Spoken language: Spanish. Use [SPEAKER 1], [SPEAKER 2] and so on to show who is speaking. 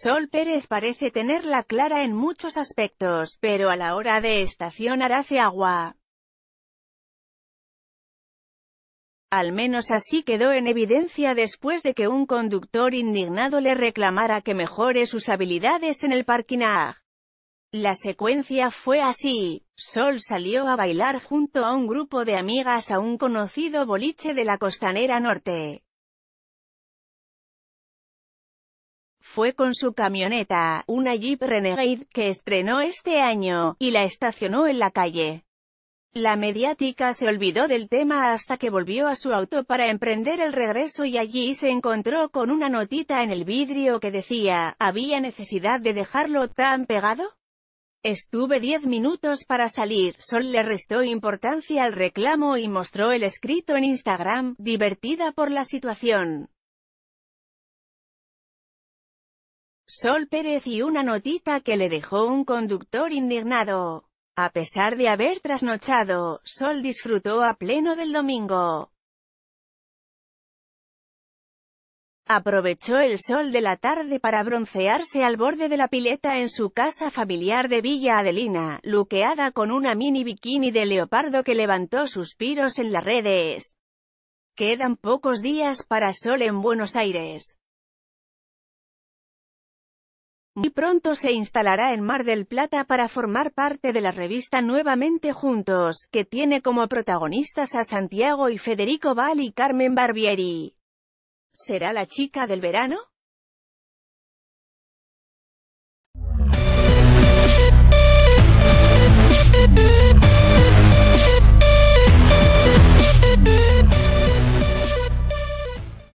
[SPEAKER 1] Sol Pérez parece tenerla clara en muchos aspectos, pero a la hora de estacionar hace agua. Al menos así quedó en evidencia después de que un conductor indignado le reclamara que mejore sus habilidades en el parking. La secuencia fue así. Sol salió a bailar junto a un grupo de amigas a un conocido boliche de la costanera norte. Fue con su camioneta, una Jeep Renegade, que estrenó este año, y la estacionó en la calle. La mediática se olvidó del tema hasta que volvió a su auto para emprender el regreso y allí se encontró con una notita en el vidrio que decía, ¿había necesidad de dejarlo tan pegado? Estuve diez minutos para salir, Sol le restó importancia al reclamo y mostró el escrito en Instagram, divertida por la situación. Sol Pérez y una notita que le dejó un conductor indignado. A pesar de haber trasnochado, Sol disfrutó a pleno del domingo. Aprovechó el sol de la tarde para broncearse al borde de la pileta en su casa familiar de Villa Adelina, luqueada con una mini bikini de leopardo que levantó suspiros en las redes. Quedan pocos días para Sol en Buenos Aires. Muy pronto se instalará en Mar del Plata para formar parte de la revista Nuevamente Juntos, que tiene como protagonistas a Santiago y Federico Val y Carmen Barbieri. ¿Será la chica del verano?